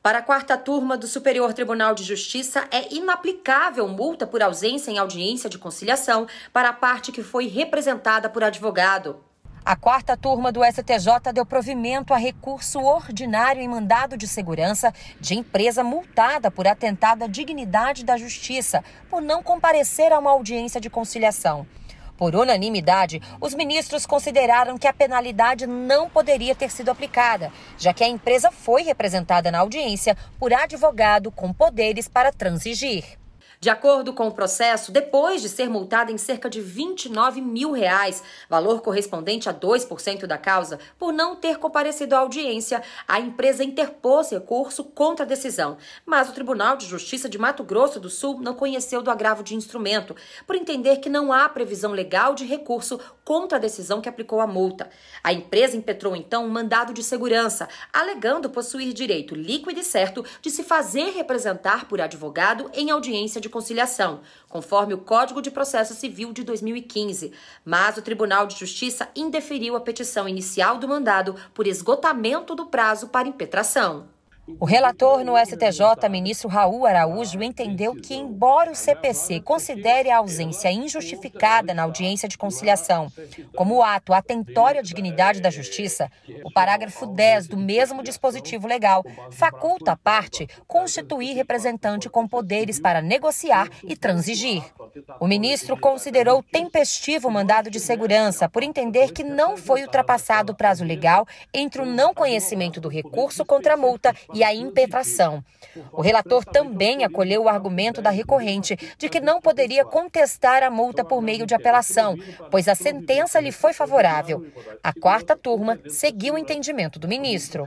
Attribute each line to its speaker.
Speaker 1: Para a quarta turma do Superior Tribunal de Justiça, é inaplicável multa por ausência em audiência de conciliação para a parte que foi representada por advogado. A quarta turma do STJ deu provimento a recurso ordinário em mandado de segurança de empresa multada por atentado à dignidade da justiça por não comparecer a uma audiência de conciliação. Por unanimidade, os ministros consideraram que a penalidade não poderia ter sido aplicada, já que a empresa foi representada na audiência por advogado com poderes para transigir. De acordo com o processo, depois de ser multada em cerca de 29 mil reais, valor correspondente a 2% da causa, por não ter comparecido à audiência, a empresa interpôs recurso contra a decisão. Mas o Tribunal de Justiça de Mato Grosso do Sul não conheceu do agravo de instrumento, por entender que não há previsão legal de recurso contra a decisão que aplicou a multa. A empresa impetrou então um mandado de segurança, alegando possuir direito líquido e certo de se fazer representar por advogado em audiência de conciliação, conforme o Código de Processo Civil de 2015. Mas o Tribunal de Justiça indeferiu a petição inicial do mandado por esgotamento do prazo para impetração. O relator no STJ, ministro Raul Araújo, entendeu que, embora o CPC considere a ausência injustificada na audiência de conciliação como ato atentório à dignidade da justiça, o parágrafo 10 do mesmo dispositivo legal faculta a parte constituir representante com poderes para negociar e transigir. O ministro considerou tempestivo o mandado de segurança por entender que não foi ultrapassado o prazo legal entre o não conhecimento do recurso contra a multa e e a impetração. O relator também acolheu o argumento da recorrente de que não poderia contestar a multa por meio de apelação, pois a sentença lhe foi favorável. A quarta turma seguiu o entendimento do ministro.